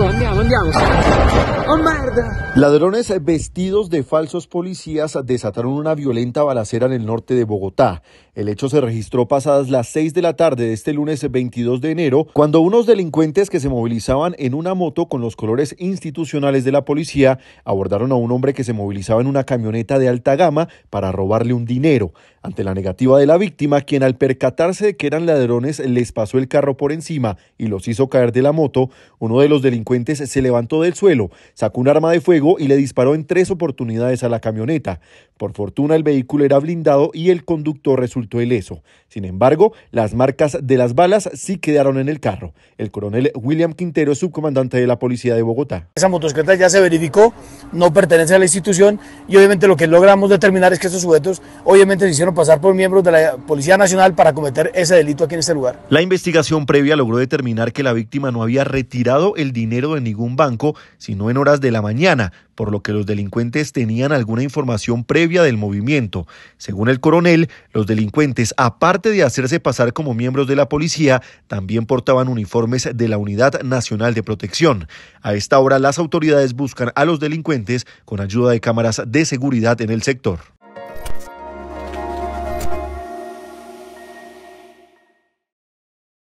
andiamo, andiamo. Oh, Ladrones vestidos de falsos policías desataron una violenta balacera en el norte de Bogotá. El hecho se registró pasadas las 6 de la tarde de este lunes 22 de enero, cuando unos delincuentes que se movilizaban en una moto con los colores institucionales de la policía abordaron a un hombre que se movilizaba en una camioneta de alta gama para robarle un dinero. Ante la negativa de la víctima, quien al percatarse de que eran ladrones les pasó el carro por encima y los hizo caer de la moto, uno de los delincuentes se levantó del suelo, sacó un arma de fuego y le disparó en tres oportunidades a la camioneta. Por fortuna el vehículo era blindado y el conductor resultó ileso. Sin embargo, las marcas de las balas sí quedaron en el carro. El coronel William Quintero, subcomandante de la Policía de Bogotá. Esa motocicleta ya se verificó, no pertenece a la institución y obviamente lo que logramos determinar es que estos sujetos obviamente se hicieron pasar por miembros de la Policía Nacional para cometer ese delito aquí en este lugar. La investigación previa logró determinar que la víctima no había retirado el dinero de ningún banco, sino en horas de la mañana, por lo que los delincuentes tenían alguna información previa del movimiento. Según el coronel, los delincuentes, aparte de hacerse pasar como miembros de la policía, también portaban uniformes de la Unidad Nacional de Protección. A esta hora, las autoridades buscan a los delincuentes con ayuda de cámaras de seguridad en el sector.